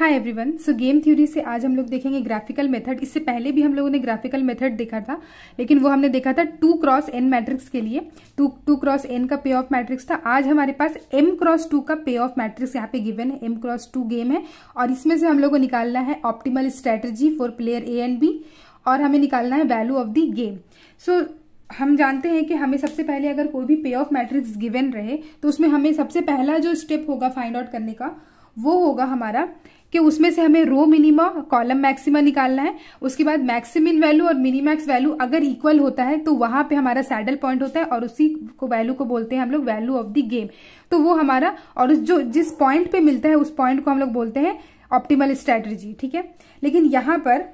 हाय everyone so game theory से आज हम लोग देखेंगे ग्राफिकल मेथड इससे पहले भी हम लोगों ने ग्राफिकल मेथड देखा था लेकिन वो हमने देखा था टू क्रॉस एन मैट्रिक्स के लिए टू टू क्रॉस एन का पे ऑफ मैट्रिक्स था आज हमारे पास एम क्रॉस टू का पे ऑफ मैट्रिक्स यहाँ पे गिवन है एम क्रॉस टू गेम है और इसमें से हम लोग को निकालना है optimal strategy for player A and B और हमें निकालना है value of the game so हम जानते हैं कि हमें सबसे पहले अगर कोई भी पे ऑफ मैट्रिक्स गिवन रहे तो उसमें हमें सबसे पहला जो स्टेप होगा फाइंड आउट करने का वो होगा हमारा कि उसमें से हमें रो मिनिमा कॉलम मैक्सिमा निकालना है उसके बाद मैक्सिमिन वैल्यू और मिनिमैक्स वैल्यू अगर इक्वल होता है तो वहां पे हमारा सैडल पॉइंट होता है और उसी को वैल्यू को बोलते हैं हम लोग वैल्यू ऑफ द गेम तो वो हमारा और जो जिस पॉइंट पे मिलता है उस पॉइंट को हम लोग बोलते हैं ऑप्टिमल स्ट्रेटेजी ठीक है लेकिन यहां पर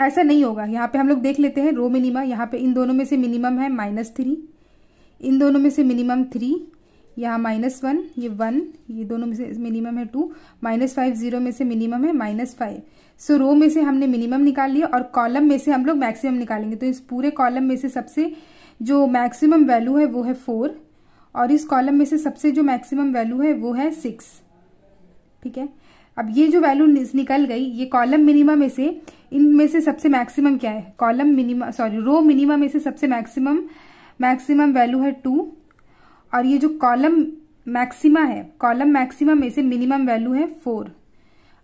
ऐसा नहीं होगा यहाँ पे हम लोग देख लेते हैं रो मिनिमा यहाँ पे इन दोनों में से मिनिमम है माइनस थ्री इन दोनों में से मिनिमम थ्री यहाँ माइनस वन ये वन ये दोनों में से मिनिमम है टू माइनस फाइव जीरो में से मिनिमम है माइनस फाइव सो रो में से हमने मिनिमम निकाल लिया और कॉलम में से हम लोग मैक्सिमम निकालेंगे तो इस पूरे कॉलम में से सबसे जो मैक्सिमम वैल्यू है वो है फोर और इस कॉलम में से सबसे जो मैक्सिमम वैल्यू है वो है सिक्स ठीक है अब ये जो वैल्यू निकल गई ये कॉलम मिनिमम में से इनमें से सबसे मैक्सिमम क्या है column minimum sorry row minimum में से सबसे मैक्सिमम मैक्सिमम वैल्यू है टू और ये जो कॉलम मैक्सिमा है कॉलम मैक्सिमा में से मिनिमम वैल्यू है फोर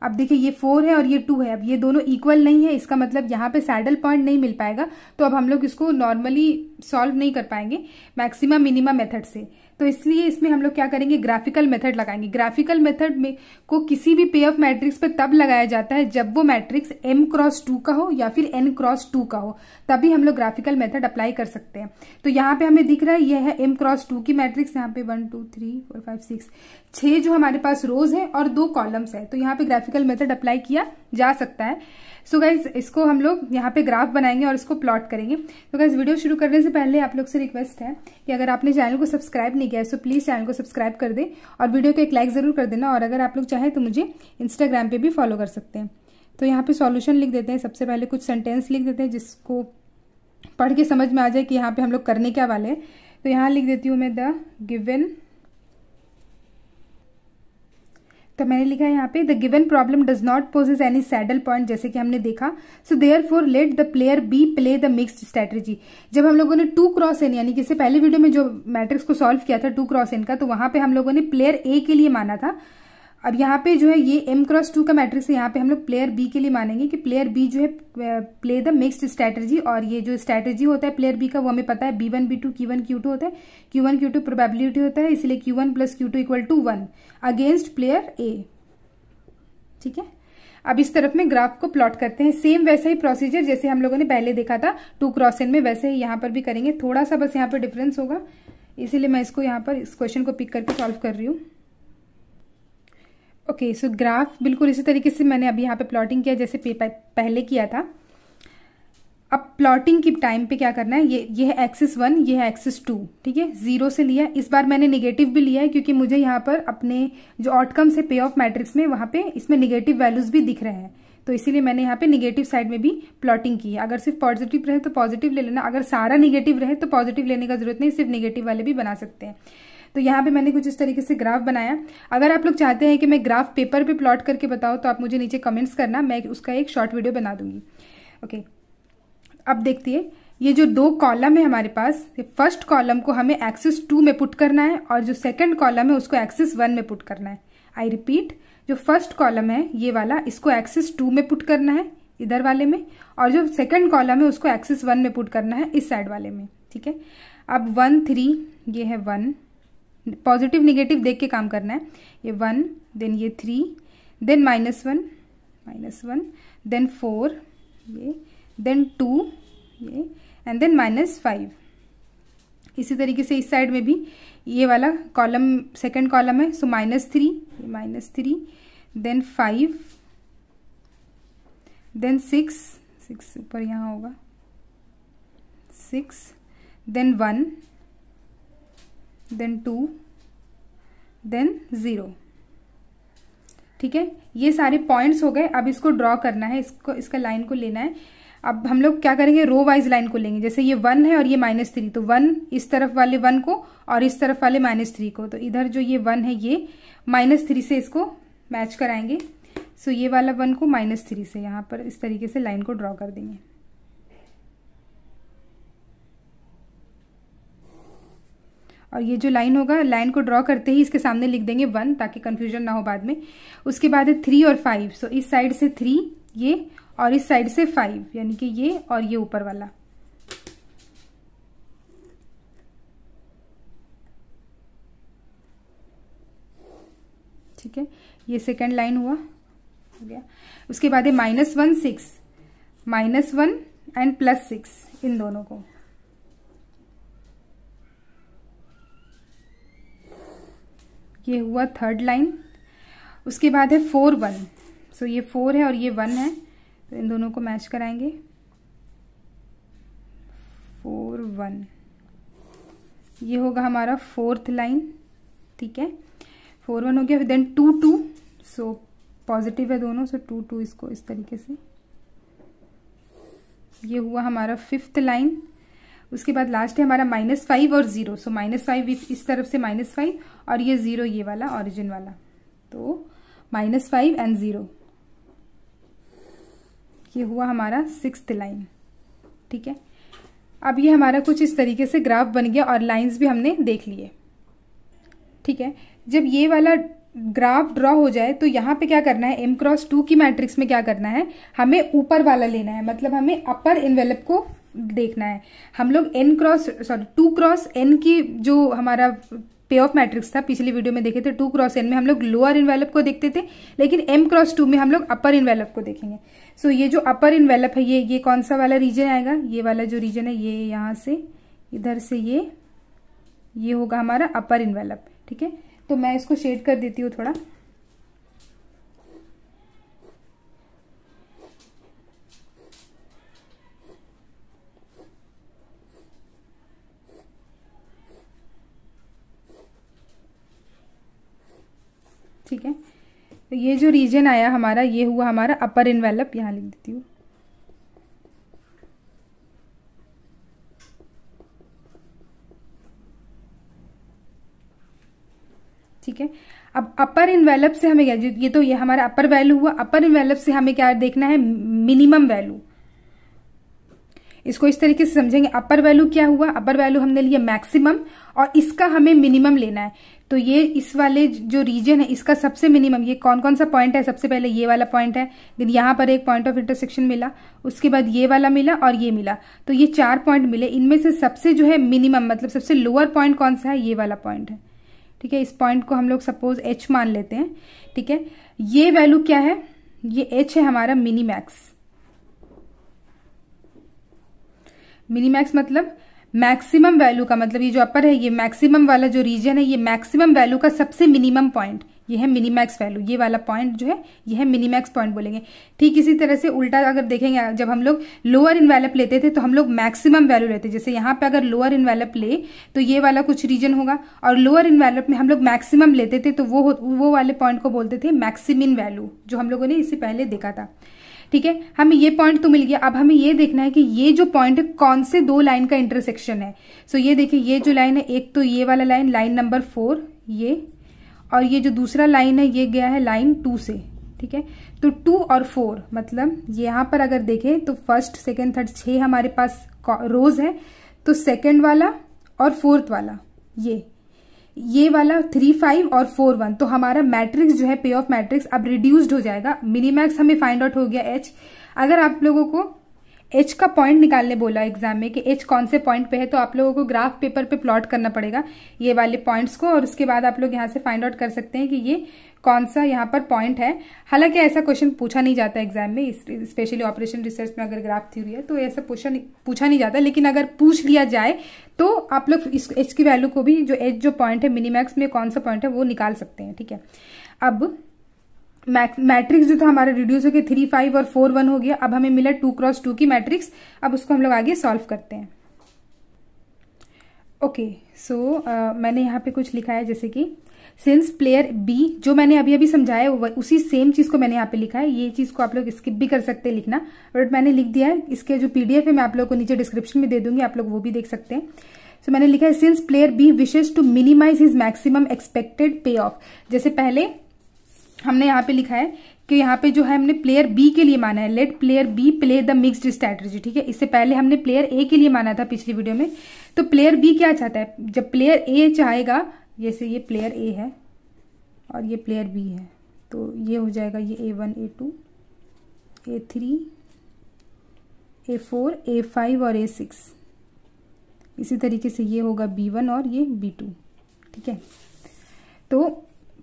अब देखिए ये फोर है और ये टू है अब ये दोनों इक्वल नहीं है इसका मतलब यहाँ पे सैडल पॉइंट नहीं मिल पाएगा तो अब हम लोग इसको नॉर्मली सॉल्व नहीं कर पाएंगे मैक्सिमा मिनिमा मेथड से तो इसलिए इसमें हम लोग क्या करेंगे ग्राफिकल मेथड लगाएंगे ग्राफिकल मेथड में को किसी भी पे ऑफ मैट्रिक्स पर तब लगाया जाता है जब वो मैट्रिक्स एम क्रॉस टू का हो या फिर एन क्रॉस टू का हो तभी हम लोग ग्राफिकल मेथड अप्लाई कर सकते हैं तो यहाँ पे हमें दिख रहा है यह है एम क्रॉस टू की मैट्रिक्स यहाँ पे one two three four five six छह जो हमारे पास रोज है और दो कॉलम्स है तो यहाँ पे ग्राफिकल मेथड अप्लाई किया जा सकता है सो गाइज इसको हम लोग यहाँ पे ग्राफ बनाएंगे और इसको प्लॉट करेंगे तो गाइज वीडियो शुरू करने से पहले आप लोग से रिक्वेस्ट है कि अगर आपने चैनल को सब्सक्राइब नहीं किया है सो प्लीज़ चैनल को सब्सक्राइब कर दें और वीडियो को एक लाइक ज़रूर कर देना और अगर आप लोग चाहें तो मुझे इंस्टाग्राम पर भी फॉलो कर सकते हैं तो यहाँ पे सॉल्यूशन लिख देते हैं सबसे पहले कुछ सेंटेंस लिख देते हैं जिसको पढ़ के समझ में आ जाए कि यहाँ पे हम लोग करने क्या वाले हैं तो यहाँ लिख देती हूँ मैं द गिवन तो मैंने लिखा है यहाँ पे the given problem does not possess any saddle point जैसे कि हमने देखा so therefore let the player B play the mixed strategy जब हम लोगों ने टू क्रॉस एन यानी कि इससे पहले वीडियो में जो मैट्रिक्स को सॉल्व किया था टू क्रॉस एन का तो वहां पे हम लोगों ने प्लेयर ए के लिए माना था अब यहाँ पे जो है ये एम क्रॉस टू का मैट्रिक्स है यहाँ पे हम लोग प्लेयर बी के लिए मानेंगे कि प्लेयर बी जो है प्ले द मिक्स्ड स्ट्रैटेजी और ये जो स्ट्रैटेजी होता है प्लेयर बी का वो हमें पता है B one B two Q one Q two होता है Q one Q two probability होता है इसलिए Q one plus Q two equal to one against player A ठीक है अब इस तरफ में ग्राफ को प्लॉट करते हैं सेम वैसा ही प्रोसीजर जैसे हम लोगों ने पहले देखा था टू क्रॉस एन में वैसे ही यहाँ पर भी करेंगे थोड़ा सा बस यहाँ पर डिफरेंस होगा इसीलिए मैं इसको यहाँ पर इस क्वेश्चन को पिक करके सॉल्व कर रही हूँ ओके सो ग्राफ बिल्कुल इसी तरीके से मैंने अभी यहाँ पे प्लॉटिंग किया जैसे पेपर पहले किया था अब प्लॉटिंग की टाइम पे क्या करना है ये ये है एक्सिस वन ये है एक्सिस टू ठीक है जीरो से लिया इस बार मैंने निगेटिव भी लिया है क्योंकि मुझे यहाँ पर अपने जो आउटकम्स है पे ऑफ मैट्रिक्स में वहां पे इसमें निगेटिव वैल्यूज भी दिख रहे हैं तो इसीलिए मैंने यहाँ पे निगेटिव साइड में भी प्लॉटिंग की है अगर सिर्फ पॉजिटिव रहे तो पॉजिटिव ले लेना अगर सारा निगेटिव रहे तो पॉजिटिव लेने का जरूरत नहीं सिर्फ निगेटिव वाले भी बना सकते हैं तो यहाँ पे मैंने कुछ इस तरीके से ग्राफ बनाया अगर आप लोग चाहते हैं कि मैं ग्राफ पेपर पे प्लॉट करके बताऊँ तो आप मुझे नीचे कमेंट्स करना मैं उसका एक शॉर्ट वीडियो बना दूंगी ओके अब देखती है ये जो दो कॉलम है हमारे पास फर्स्ट कॉलम को हमें एक्सिस टू में पुट करना है और जो सेकेंड कॉलम है उसको एक्सिस वन में पुट करना है आई रिपीट जो फर्स्ट कॉलम है ये वाला इसको एक्सिस टू में पुट करना है इधर वाले में और जो सेकंड कॉलम है उसको एक्सिस वन में पुट करना है इस साइड वाले में ठीक है अब वन थ्री ये है वन पॉजिटिव निगेटिव देख के काम करना है ये वन देन ये three then minus one minus one then four ये देन टू ये एंड देन माइनस फाइव इसी तरीके से इस साइड में भी ये वाला कॉलम सेकंड कॉलम है so minus three minus three then five then six six ऊपर यहाँ होगा six then one then two then zero ठीक है ये सारे पॉइंट्स हो गए अब इसको ड्रॉ करना है इसको इसका लाइन को लेना है अब हम लोग क्या करेंगे रो वाइज लाइन को लेंगे जैसे ये वन है और ये माइनस थ्री तो वन इस तरफ वाले वन को और इस तरफ वाले माइनस थ्री को तो इधर जो ये वन है ये माइनस थ्री से इसको मैच कराएंगे सो ये वाला वन को माइनस थ्री से यहाँ पर इस तरीके से लाइन को ड्रॉ कर देंगे और ये जो लाइन होगा लाइन को ड्रॉ करते ही इसके सामने लिख देंगे वन ताकि कन्फ्यूजन ना हो बाद में उसके बाद है थ्री और फाइव सो इस साइड से थ्री ये और इस साइड से फाइव यानी कि ये और ये ऊपर वाला ठीक है ये सेकेंड लाइन हुआ हो गया उसके बाद है minus one six minus one and plus six इन दोनों को ये हुआ थर्ड लाइन उसके बाद है फोर वन सो ये फोर है और ये वन है तो इन दोनों को मैच कराएंगे फोर वन ये होगा हमारा फोर्थ लाइन ठीक है फोर वन हो गया then two two so positive है दोनों सो टू टू इसको इस तरीके से ये हुआ हमारा फिफ्थ लाइन उसके बाद लास्ट है हमारा माइनस फाइव और ज़ीरो सो माइनस फाइव इस तरफ से माइनस फाइव और ये ज़ीरो ये वाला ऑरिजिन वाला तो माइनस फाइव एंड ज़ीरो ये हुआ हमारा सिक्स लाइन ठीक है अब ये हमारा कुछ इस तरीके से ग्राफ बन गया और लाइंस भी हमने देख लिए ठीक है जब ये वाला ग्राफ ड्रॉ हो जाए तो यहाँ पे क्या करना है एम क्रॉस टू की मैट्रिक्स में क्या करना है हमें ऊपर वाला लेना है मतलब हमें अपर इन्वेलप को देखना है हम लोग N cross sorry two cross N की जो हमारा पे ऑफ मैट्रिक्स था पिछली वीडियो में देखे थे टू क्रॉस एन में हम लोग लोअर इन्वेलप को देखते थे लेकिन एम क्रॉस टू में हम लोग अपर इन्वेलप को देखेंगे सो so, ये जो अपर इन्वेलप है ये ये कौन सा वाला रीजन आएगा ये वाला जो रीजन है ये यहाँ से इधर से ये ये होगा हमारा अपर इन्वेलप ठीक है तो मैं इसको शेड कर देती हूँ थोड़ा तो ये जो रीजन आया हमारा ये हुआ हमारा अपर इन्वेलप यहाँ लिख देती हूँ ठीक है अब अपर इन्वेलप से हमें क्या ये तो ये हमारा अपर वैल्यू हुआ अपर इन्वेलप से हमें क्या देखना है मिनिमम वैल्यू इसको इस तरीके से समझेंगे अपर वैल्यू क्या हुआ अपर वैल्यू हमने लिया मैक्सिमम और इसका हमें मिनिमम लेना है तो ये इस वाले जो रीजन है इसका सबसे मिनिमम ये कौन कौन सा पॉइंट है सबसे पहले ये वाला पॉइंट है देन यहाँ पर एक पॉइंट ऑफ इंटरसेक्शन मिला उसके बाद ये वाला मिला और ये मिला तो ये चार पॉइंट मिले इनमें से सबसे जो है मिनिमम मतलब सबसे लोअर पॉइंट कौन सा है ये वाला पॉइंट है ठीक है इस पॉइंट को हम लोग सपोज एच मान लेते हैं ठीक है ये वैल्यू क्या है ये एच है हमारा मिनिमैक्स मैक्स मतलब मैक्सिमम वैल्यू का मतलब ये जो अपर है ये मैक्सिमम वाला जो रीजन है ये मैक्सिमम वैल्यू का सबसे मिनिमम पॉइंट ये है मैक्स वैल्यू ये वाला पॉइंट जो है ये है मैक्स पॉइंट बोलेंगे ठीक इसी तरह से उल्टा अगर देखेंगे जब हम लोग लोअर इनवेलप लेते थे तो हम लोग मैक्सिमम वैल्यू लेते जैसे यहाँ पे अगर लोअर इनवेलप ले तो ये वाला कुछ रीजन होगा और लोअर इनवेलप में हम लोग मैक्सिमम लेते थे तो वो वो वाले पॉइंट को बोलते थे मैक्सिमिन वैल्यू जो हम लोगों ने इससे पहले देखा था ठीक है हमें ये पॉइंट तो मिल गया अब हमें ये देखना है कि ये जो पॉइंट है कौन से दो लाइन का इंटरसेक्शन है सो so, ये देखिए ये जो लाइन है एक तो ये वाला लाइन लाइन नंबर फोर ये और ये जो दूसरा लाइन है ये गया है लाइन टू से ठीक है तो टू और फोर मतलब यहां पर अगर देखें तो फर्स्ट सेकेंड थर्ड छ हमारे पास रोज है तो सेकेंड वाला और फोर्थ वाला ये ये वाला थ्री फाइव और फोर वन तो हमारा मैट्रिक्स जो है पे ऑफ मैट्रिक्स अब रिड्यूस्ड हो जाएगा मिनीमैक्स हमें फाइंड आउट हो गया एच अगर आप लोगों को एच का पॉइंट निकालने बोला एग्जाम में कि एच कौन से पॉइंट पे है तो आप लोगों को ग्राफ पेपर पे प्लॉट करना पड़ेगा ये वाले पॉइंट्स को और उसके बाद आप लोग यहाँ से फाइंड आउट कर सकते हैं कि ये कौन सा यहाँ पर पॉइंट है हालांकि ऐसा क्वेश्चन पूछा नहीं जाता एग्जाम में स्पेशली ऑपरेशन रिसर्च में अगर ग्राफ थ्योरी है तो ऐसा क्वेश्चन पूछा नहीं जाता लेकिन अगर पूछ लिया जाए तो आप लोग इस एच की वैल्यू को भी जो एच जो पॉइंट है मिनिमैक्स में कौन सा पॉइंट है वो निकाल सकते हैं ठीक है अब मैट्रिक्स जो था हमारा रिड्यूस हो गया थ्री फाइव और फोर वन हो गया अब हमें मिला टू क्रॉस टू की मैट्रिक्स अब उसको हम लोग आगे सॉल्व करते हैं okay okay, so so, uh, मैंने यहाँ पे कुछ लिखा है जैसे कि सिंस प्लेयर बी जो मैंने अभी अभी समझाया उसी सेम चीज को मैंने यहाँ पे लिखा है ये चीज को आप लोग स्किप भी कर सकते हैं लिखना बट मैंने लिख दिया है इसके जो पीडीएफ है मैं आप लोग को नीचे डिस्क्रिप्शन में दे दूंगी आप लोग वो भी देख सकते हैं सो so, मैंने लिखा है since player B wishes to minimize his maximum expected payoff जैसे पहले हमने यहाँ पे लिखा है कि यहाँ पे जो है हमने प्लेयर बी के लिए माना है let player B play the mixed strategy ठीक है इससे पहले हमने प्लेयर ए के लिए माना था पिछली वीडियो में तो प्लेयर बी क्या चाहता है जब प्लेयर ए चाहेगा जैसे ये प्लेयर ए है और ये प्लेयर बी है तो ये हो जाएगा ये A one A two A three A four A five और ए सिक्स इसी तरीके से ये होगा बी वन और ये बी टू ठीक है तो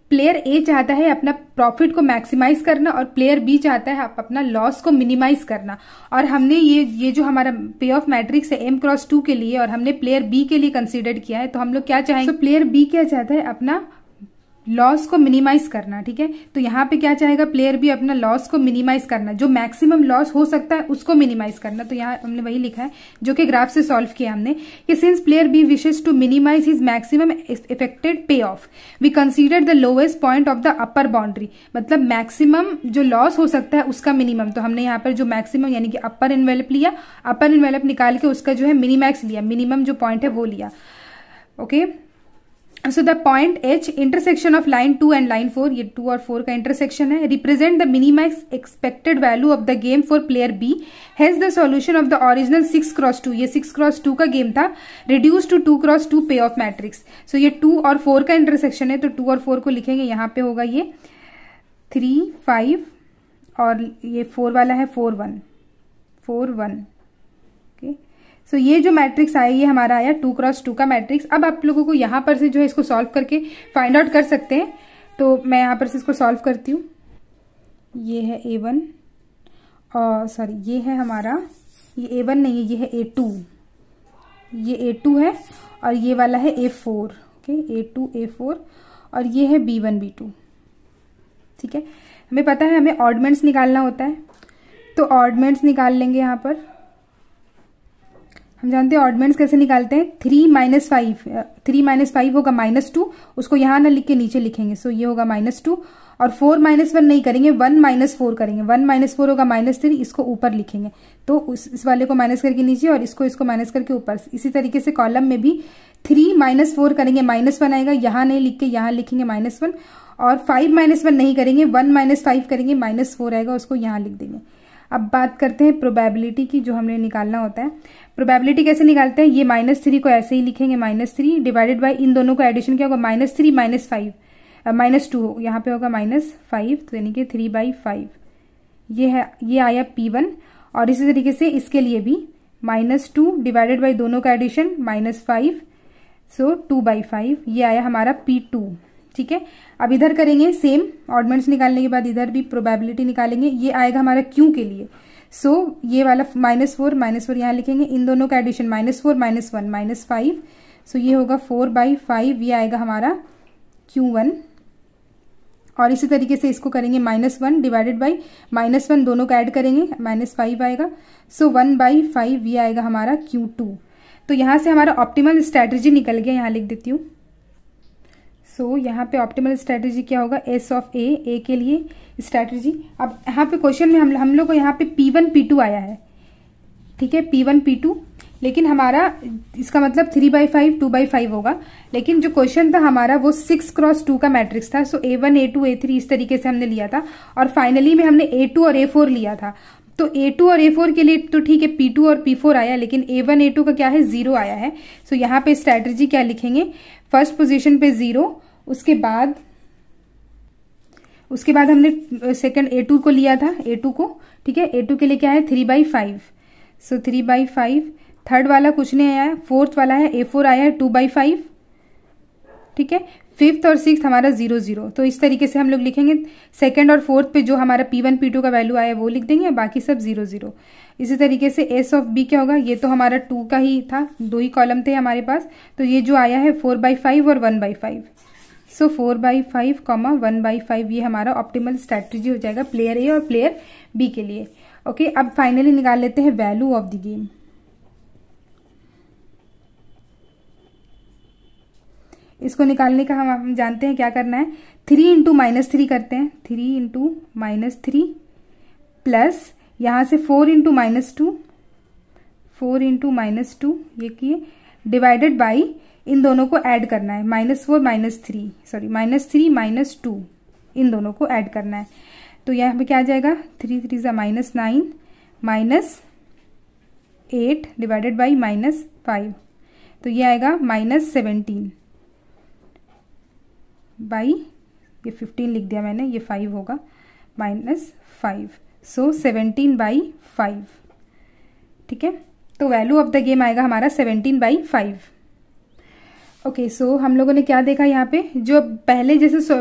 प्लेयर ए चाहता है अपना प्रॉफिट को मैक्सिमाइज करना और प्लेयर बी चाहता है आप अपना लॉस को मिनिमाइज करना और हमने ये ये जो हमारा पे ऑफ मैट्रिक्स है एम क्रॉस टू के लिए और हमने प्लेयर बी के लिए कंसिडर किया है तो हम लोग क्या चाहेंगे तो प्लेयर बी क्या चाहता है अपना लॉस को मिनिमाइज करना ठीक है तो यहाँ पे क्या चाहेगा प्लेयर भी अपना लॉस को मिनिमाइज करना जो मैक्सिमम लॉस हो सकता है उसको मिनिमाइज करना तो यहाँ हमने वही लिखा है जो कि ग्राफ से सॉल्व किया हमने कि since player B wishes to minimize his maximum expected payoff we consider the lowest point of the upper boundary मतलब मैक्सिमम जो लॉस हो सकता है उसका मिनिमम तो हमने यहाँ पर जो मैक्सिमम यानी कि अपर इन्वेल्प लिया अपर इन्वेल्प निकाल के उसका जो है मिनिमैक्स लिया मिनिमम जो पॉइंट है वो लिया okay okay? So the point H intersection of line two and line four ये टू और फोर का इंटरसेक्शन है represent the minimize expected value of the game for player B has the solution of the original six cross two ये six cross two का गेम था reduce to two cross two payoff matrix so ये two और four का intersection है तो to और फोर को लिखेंगे यहां पे होगा ये थ्री फाइव और ये फोर वाला है four one four one okay so ये जो मैट्रिक्स आया ये हमारा आया टू क्रॉस टू का मैट्रिक्स अब आप लोगों को यहाँ पर से जो है इसको सॉल्व करके फाइंड आउट कर सकते हैं तो मैं यहाँ पर से इसको सॉल्व करती हूँ ये है ए वन और सॉरी ये है हमारा ये ए वन नहीं है ये है ए टू ये ए टू है और ये वाला है A four okay A two A four और ये है बी वन बी टू ठीक है हमें पता है हमें ऑर्डमेंट्स निकालना होता है तो ऑर्डमेंट्स निकाल लेंगे यहाँ पर हम जानते हैं ऑर्डमेंट्स कैसे निकालते हैं three minus five three minus five होगा माइनस टू उसको यहां ना लिख के नीचे लिखेंगे सो so, ये होगा माइनस टू और फोर माइनस वन नहीं करेंगे वन माइनस फोर करेंगे वन माइनस फोर होगा माइनस थ्री इसको ऊपर लिखेंगे तो उस इस वाले को माइनस करके नीचे और इसको इसको माइनस करके ऊपर इसी तरीके से कॉलम में भी थ्री माइनस फोर करेंगे माइनस वन आएगा यहां नहीं लिख के यहां लिखेंगे माइनस वन और फाइव माइनस वन नहीं करेंगे वन माइनस फाइव करेंगे माइनस फोर आएगा उसको यहां लिख देंगे अब बात करते हैं प्रोबेबिलिटी की जो हमने निकालना होता है प्रोबेबिलिटी कैसे निकालते हैं ये माइनस थ्री को ऐसे ही लिखेंगे माइनस थ्री डिवाइडेड बाई इन दोनों का एडिशन क्या होगा minus three minus five minus two हो यहाँ पे होगा माइनस फाइव तो यानी कि थ्री बाई फाइव ये है ये आया पी वन और इसी तरीके से इसके लिए भी माइनस टू डिवाइडेड बाई दोनों का addition minus five so two by five ये आया हमारा पी टू ठीक है अब इधर करेंगे सेम ऑर्डमेंट्स निकालने के बाद इधर भी प्रोबेबिलिटी निकालेंगे ये आएगा हमारा क्यू के लिए सो so, ये वाला माइनस फोर माइनस फोर यहाँ लिखेंगे इन दोनों का addition minus four minus one minus five so ये होगा फोर बाई फाइव ये आएगा हमारा क्यू वन और इसी तरीके से इसको करेंगे minus one divided by minus one दोनों का ऐड करेंगे माइनस फाइव आएगा सो वन बाई फाइव ये आएगा हमारा क्यू टू तो यहाँ से हमारा ऑप्टिमल स्ट्रैटेजी निकल गया यहाँ लिख देती हूँ सो so, यहाँ पे ऑप्टिमल स्ट्रैटेजी क्या होगा एस ऑफ ए ए के लिए स्ट्रैटेजी अब यहाँ पे क्वेश्चन में हम हम लोग को यहाँ पे पी वन पी टू आया है ठीक है पी वन पी टू लेकिन हमारा इसका मतलब three by five two by five होगा लेकिन जो क्वेश्चन था हमारा वो सिक्स क्रॉस टू का मैट्रिक्स था so A one A two A three इस तरीके से हमने लिया था और फाइनली में हमने ए टू और ए फोर लिया था तो ए टू और ए फोर के लिए तो ठीक है पी टू और पी फोर आया लेकिन ए वन ए टू का क्या है जीरो आया है सो so, यहाँ पे स्ट्रैटेजी क्या लिखेंगे फर्स्ट पोजिशन पे जीरो उसके बाद उसके बाद हमने सेकंड ए टू को लिया था ए टू को ठीक है ए टू के लिए क्या है three by five so three by five third वाला कुछ नहीं आया फोर्थ वाला है ए फोर आया है टू बाई फाइव ठीक है फिफ्थ और सिक्स हमारा जीरो जीरो तो इस तरीके से हम लोग लिखेंगे सेकेंड और फोर्थ पे जो हमारा पी वन पी टू का वैल्यू आया वो लिख देंगे बाकी सब जीरो जीरो इसी तरीके से एस ऑफ बी क्या होगा ये तो हमारा टू का ही था दो ही कॉलम थे हमारे पास तो ये जो आया है फोर बाई फाइव और one by five so four by five comma one by five ये हमारा ऑप्टिमल स्ट्रेटेजी हो जाएगा प्लेयर ए और प्लेयर बी के लिए ओके okay, अब फाइनली निकाल लेते हैं वैल्यू ऑफ द गेम इसको निकालने का हम हम जानते हैं क्या करना है थ्री इंटू माइनस थ्री करते हैं three into minus three plus यहां से four into minus two four into minus two ये किए डिवाइडेड बाई इन दोनों को ऐड करना है minus four minus three sorry minus three minus two इन दोनों को ऐड करना है तो यहाँ पे क्या आ जाएगा थ्री थ्री ज़ा minus nine minus eight divided by minus five तो ये आएगा माइनस सेवनटीन बाई ये फिफ्टीन लिख दिया मैंने ये फाइव होगा minus five so seventeen by five ठीक है तो वैल्यू ऑफ द गेम आएगा हमारा seventeen by five okay okay, so so हम लोगों ने क्या देखा यहाँ पे जो पहले जैसे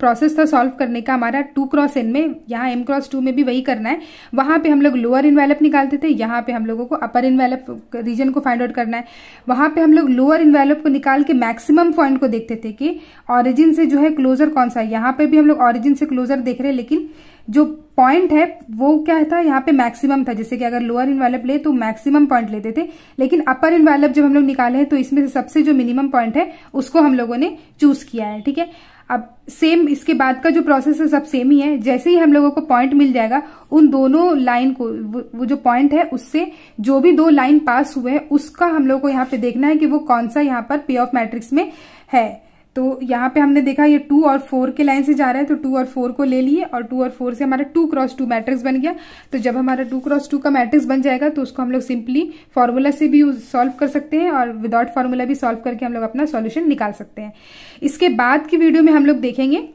प्रोसेस था सॉल्व करने का हमारा टू क्रॉस एन में यहाँ एम क्रॉस टू में भी वही करना है वहां पे हम लोग लोअर इन्वेलप निकालते थे यहाँ पे हम लोगों को अपर इन्वेलप रीजन को फाइंड आउट करना है वहां पे हम लोग लोअर इन्वेलप को निकाल के मैक्सिमम पॉइंट को देखते थे कि ऑरिजिन से जो है क्लोजर कौन सा है यहाँ पर भी हम लोग ऑरिजिन से क्लोजर देख रहे हैं लेकिन जो पॉइंट है वो क्या था यहाँ पे मैक्सिमम था जैसे कि अगर लोअर इन्वेलप ले तो मैक्सिमम पॉइंट लेते थे लेकिन अपर इन्वेलप जब हम लोग निकाले हैं तो इसमें से सबसे जो मिनिमम पॉइंट है उसको हम लोगों ने चूज किया है ठीक है अब सेम इसके बाद का जो प्रोसेस है सब सेम ही है जैसे ही हम लोगों को पॉइंट मिल जाएगा उन दोनों लाइन को वो जो पॉइंट है उससे जो भी दो लाइन पास हुए हैं उसका हम लोग को यहाँ पे देखना है कि वो कौन सा यहाँ पर पे ऑफ मैट्रिक्स में है तो यहाँ पे हमने देखा ये टू और फोर के लाइन से जा रहा है तो टू और फोर को ले लिए और टू और फोर से हमारा टू क्रॉस टू मैट्रिक्स बन गया तो जब हमारा टू क्रॉस टू का मैट्रिक्स बन जाएगा तो उसको हम लोग सिंपली फार्मूला से भी सॉल्व कर सकते हैं और विदाउट फार्मूला भी सॉल्व करके हम लोग अपना सॉल्यूशन निकाल सकते हैं इसके बाद की वीडियो में हम लोग देखेंगे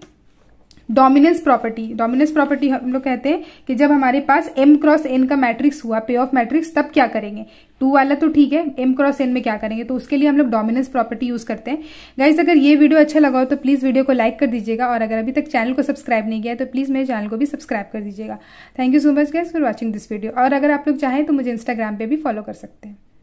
डोमिनेंस प्रॉपर्टी डोमिनेंस प्रॉपर्टी हम लोग कहते हैं कि जब हमारे पास एम क्रॉस एन का मैट्रिक्स हुआ पे ऑफ मैट्रिक्स तब क्या करेंगे टू वाला तो ठीक है एम क्रॉस एन में क्या करेंगे तो उसके लिए हम लोग डोमिनेंस प्रॉपर्टी यूज करते हैं गाइज अगर ये वीडियो अच्छा लगा हो तो प्लीज़ वीडियो को लाइक कर दीजिएगा और अगर अभी तक चैनल को सब्सक्राइब नहीं किया तो प्लीज़ मेरे चैनल को भी सब्सक्राइब कर दीजिएगा thank you so much guys for watching this video और अगर आप लोग चाहें तो मुझे इंस्टाग्राम पर भी फॉलो कर सकते हैं